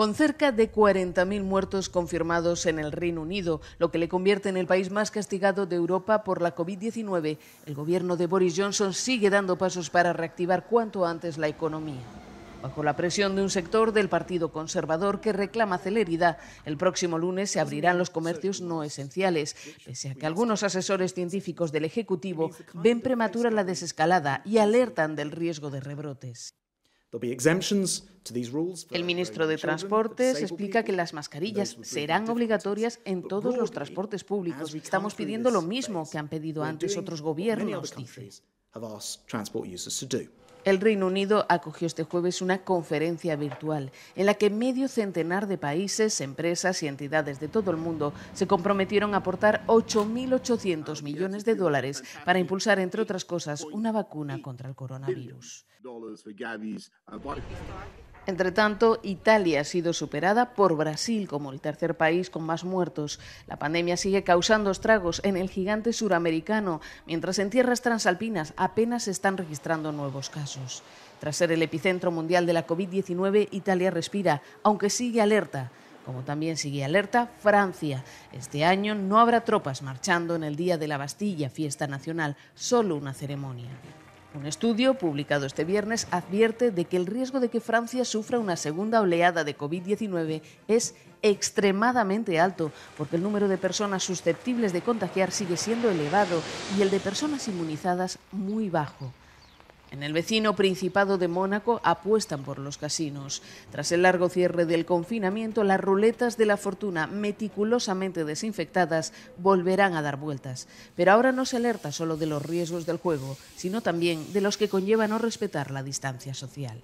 con cerca de 40.000 muertos confirmados en el Reino Unido, lo que le convierte en el país más castigado de Europa por la COVID-19. El gobierno de Boris Johnson sigue dando pasos para reactivar cuanto antes la economía. Bajo la presión de un sector del Partido Conservador que reclama celeridad, el próximo lunes se abrirán los comercios no esenciales, pese a que algunos asesores científicos del Ejecutivo ven prematura la desescalada y alertan del riesgo de rebrotes. El ministro de Transportes explica que las mascarillas serán obligatorias en todos los transportes públicos. Estamos pidiendo lo mismo que han pedido antes otros gobiernos, dice. El Reino Unido acogió este jueves una conferencia virtual en la que medio centenar de países, empresas y entidades de todo el mundo se comprometieron a aportar 8.800 millones de dólares para impulsar, entre otras cosas, una vacuna contra el coronavirus. Entre Italia ha sido superada por Brasil como el tercer país con más muertos. La pandemia sigue causando estragos en el gigante suramericano, mientras en tierras transalpinas apenas se están registrando nuevos casos. Tras ser el epicentro mundial de la COVID-19, Italia respira, aunque sigue alerta. Como también sigue alerta Francia. Este año no habrá tropas marchando en el Día de la Bastilla, fiesta nacional, solo una ceremonia. Un estudio publicado este viernes advierte de que el riesgo de que Francia sufra una segunda oleada de COVID-19 es extremadamente alto, porque el número de personas susceptibles de contagiar sigue siendo elevado y el de personas inmunizadas muy bajo. En el vecino Principado de Mónaco apuestan por los casinos. Tras el largo cierre del confinamiento, las ruletas de la fortuna, meticulosamente desinfectadas, volverán a dar vueltas. Pero ahora no se alerta solo de los riesgos del juego, sino también de los que conlleva no respetar la distancia social.